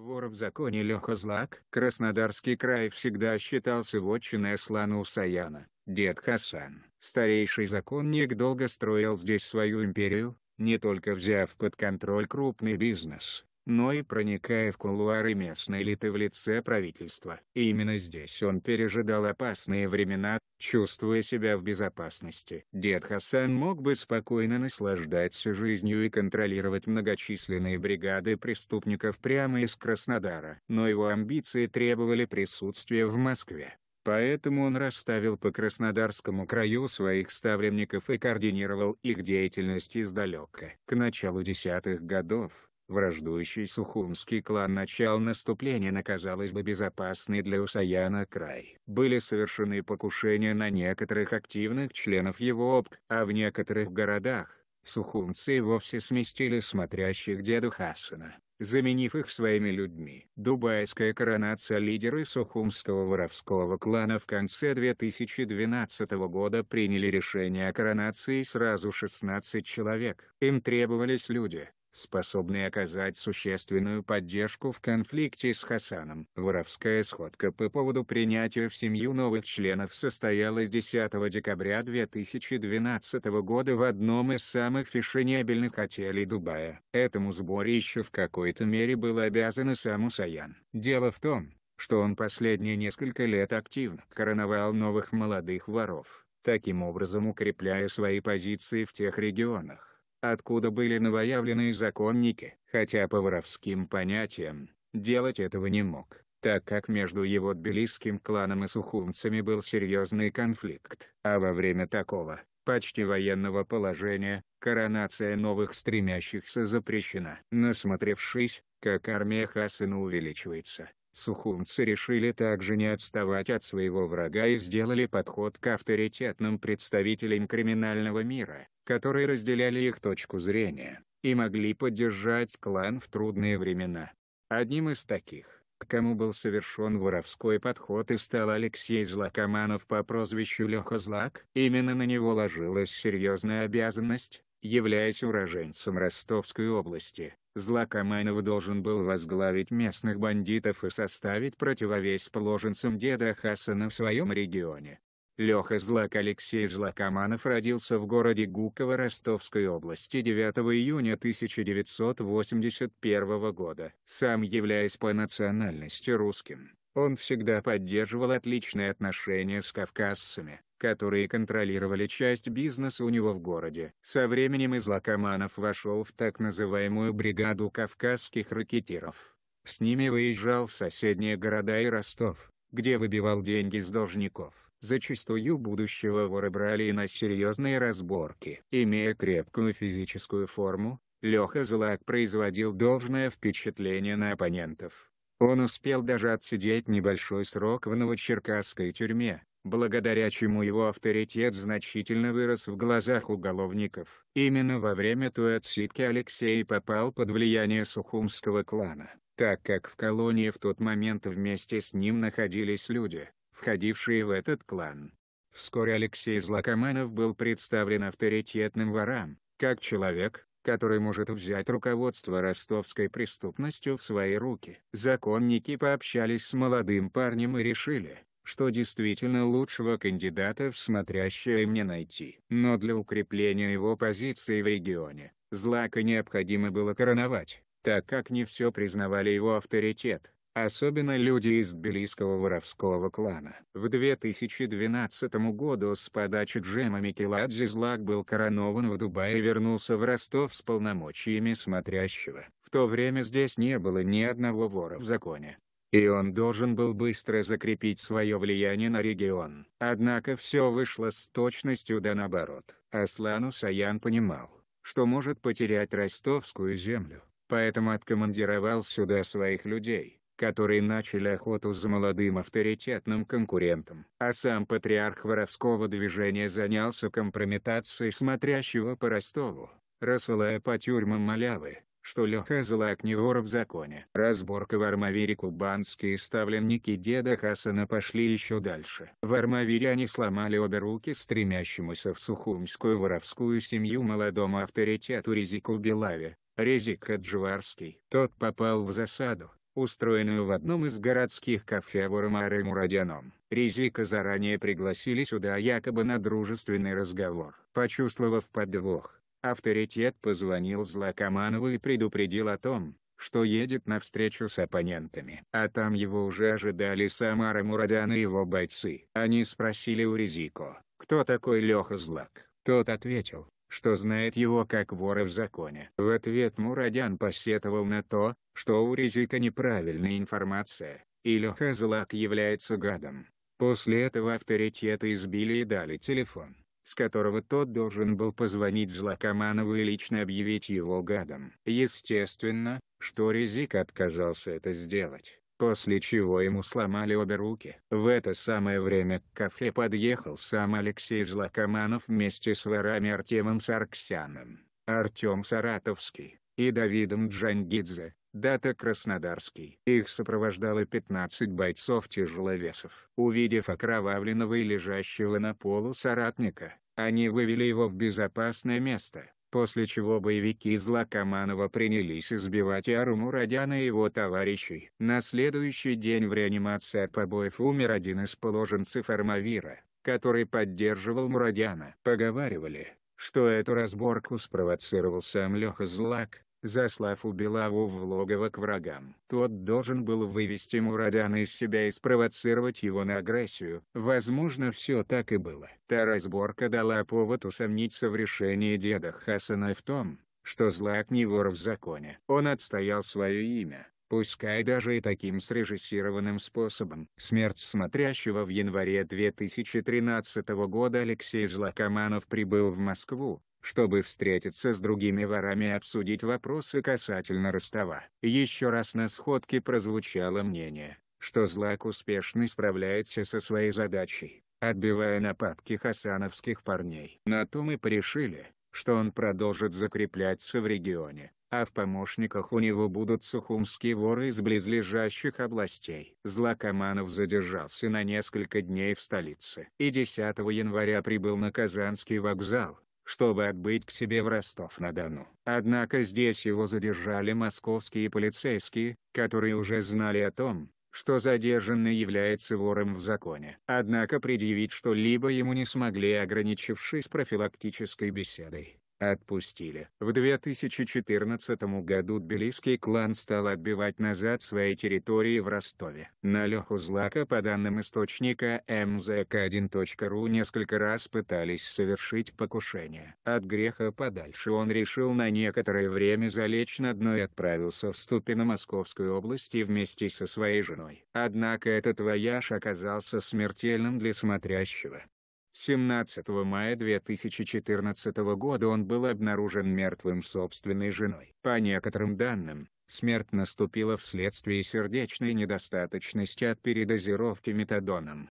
Вор в законе Леха Злак. Краснодарский край всегда считался вотчиной Аслана Усаяна. Дед Хасан, старейший законник долго строил здесь свою империю, не только взяв под контроль крупный бизнес, но и проникая в кулуары местной элиты в лице правительства. именно здесь он пережидал опасные времена, чувствуя себя в безопасности. Дед Хасан мог бы спокойно наслаждаться жизнью и контролировать многочисленные бригады преступников прямо из Краснодара. Но его амбиции требовали присутствия в Москве. Поэтому он расставил по Краснодарскому краю своих ставленников и координировал их деятельность издалека. К началу десятых годов враждующий сухумский клан начал наступления на, казалось бы, безопасный для Усаяна край. Были совершены покушения на некоторых активных членов его ОПК, а в некоторых городах, сухумцы вовсе сместили смотрящих деду Хасана, заменив их своими людьми. Дубайская коронация лидеры сухумского воровского клана в конце 2012 года приняли решение о коронации сразу 16 человек. Им требовались люди, способный оказать существенную поддержку в конфликте с Хасаном. Воровская сходка по поводу принятия в семью новых членов состоялась 10 декабря 2012 года в одном из самых фешенебельных отелей Дубая. Этому сборищу в какой-то мере был обязан и сам Усаян. Дело в том, что он последние несколько лет активно короновал новых молодых воров, таким образом укрепляя свои позиции в тех регионах откуда были новоявленные законники, хотя по воровским понятиям, делать этого не мог, так как между его тбилисским кланом и сухумцами был серьезный конфликт. А во время такого, почти военного положения, коронация новых стремящихся запрещена. Насмотревшись, как армия хасына увеличивается, Сухумцы решили также не отставать от своего врага и сделали подход к авторитетным представителям криминального мира, которые разделяли их точку зрения, и могли поддержать клан в трудные времена. Одним из таких, к кому был совершен воровской подход и стал Алексей Злокоманов по прозвищу Леха Злак, именно на него ложилась серьезная обязанность, являясь уроженцем Ростовской области Злокоманов должен был возглавить местных бандитов и составить противовес положенцам деда Хасана в своем регионе. Леха Злак Алексей Злакоманов родился в городе Гуково Ростовской области 9 июня 1981 года. Сам являясь по национальности русским, он всегда поддерживал отличные отношения с кавказцами, которые контролировали часть бизнеса у него в городе. Со временем из лакоманов вошел в так называемую бригаду кавказских ракетиров. С ними выезжал в соседние города и Ростов, где выбивал деньги с должников. Зачастую будущего вора брали и на серьезные разборки. Имея крепкую физическую форму, Леха Злак производил должное впечатление на оппонентов. Он успел даже отсидеть небольшой срок в новочеркасской тюрьме, благодаря чему его авторитет значительно вырос в глазах уголовников. Именно во время той отсидки Алексей попал под влияние Сухумского клана, так как в колонии в тот момент вместе с ним находились люди, входившие в этот клан. Вскоре Алексей Злокоманов был представлен авторитетным ворам, как человек, который может взять руководство ростовской преступностью в свои руки. Законники пообщались с молодым парнем и решили, что действительно лучшего кандидата в смотрящее им найти. Но для укрепления его позиции в регионе, Злака необходимо было короновать, так как не все признавали его авторитет. Особенно люди из тбилисского воровского клана. В 2012 году с подачи Джема Микеладзе Злак был коронован в Дубае и вернулся в Ростов с полномочиями смотрящего. В то время здесь не было ни одного вора в законе. И он должен был быстро закрепить свое влияние на регион. Однако все вышло с точностью да наоборот. Аслану Саян понимал, что может потерять ростовскую землю, поэтому откомандировал сюда своих людей которые начали охоту за молодым авторитетным конкурентом. А сам патриарх воровского движения занялся компрометацией смотрящего по Ростову, рассылая по тюрьмам малявы, что Леха Злак не вор в законе. Разборка в Армавире кубанские ставленники деда Хасана пошли еще дальше. В Армавире они сломали обе руки стремящемуся в сухумскую воровскую семью молодому авторитету Резику Белаве, Резик Хаджварский. Тот попал в засаду, устроенную в одном из городских кафе в Урмаре Мурадяном. Резика заранее пригласили сюда якобы на дружественный разговор. Почувствовав подвох, авторитет позвонил Злокоманову и предупредил о том, что едет на встречу с оппонентами. А там его уже ожидали Самара Мурадян и его бойцы. Они спросили у Резико, кто такой Леха Злак. Тот ответил, что знает его как вора в законе. В ответ Мурадян посетовал на то, что у Резика неправильная информация, и Леха Злак является гадом. После этого авторитета избили и дали телефон, с которого тот должен был позвонить Злакоманову и лично объявить его гадом. Естественно, что Резик отказался это сделать. После чего ему сломали обе руки. В это самое время к кафе подъехал сам Алексей Злокоманов вместе с ворами Артемом Сарксяном, Артем Саратовский и Давидом Джангидзе, дата Краснодарский. Их сопровождало 15 бойцов-тяжеловесов. Увидев окровавленного и лежащего на полу соратника, они вывели его в безопасное место после чего боевики из Лакоманова принялись избивать Яруму Радяна и его товарищей. На следующий день в реанимации от побоев умер один из положенцев Армавира, который поддерживал Мурадяна. Поговаривали, что эту разборку спровоцировал сам Леха Злак, заслав Убилаву в логово к врагам. Тот должен был вывести Мурадяна из себя и спровоцировать его на агрессию. Возможно все так и было. Та разборка дала повод усомниться в решении деда Хасана в том, что злак не вор в законе. Он отстоял свое имя, пускай даже и таким срежиссированным способом. Смерть смотрящего в январе 2013 года Алексей Злакоманов прибыл в Москву, чтобы встретиться с другими ворами и обсудить вопросы касательно Ростова. Еще раз на сходке прозвучало мнение, что Злак успешно справляется со своей задачей, отбивая нападки хасановских парней. На то мы порешили, что он продолжит закрепляться в регионе, а в помощниках у него будут сухумские воры из близлежащих областей. Злакоманов задержался на несколько дней в столице и 10 января прибыл на Казанский вокзал, чтобы отбыть к себе в Ростов-на-Дону. Однако здесь его задержали московские полицейские, которые уже знали о том, что задержанный является вором в законе. Однако предъявить что-либо ему не смогли ограничившись профилактической беседой отпустили. В 2014 году тбилисский клан стал отбивать назад свои территории в Ростове. На Леху Злака по данным источника mzk1.ru несколько раз пытались совершить покушение. От греха подальше он решил на некоторое время залечь на дно и отправился в Ступино Московской области вместе со своей женой. Однако этот вояж оказался смертельным для смотрящего. 17 мая 2014 года он был обнаружен мертвым собственной женой. По некоторым данным, смерть наступила вследствие сердечной недостаточности от передозировки метадоном.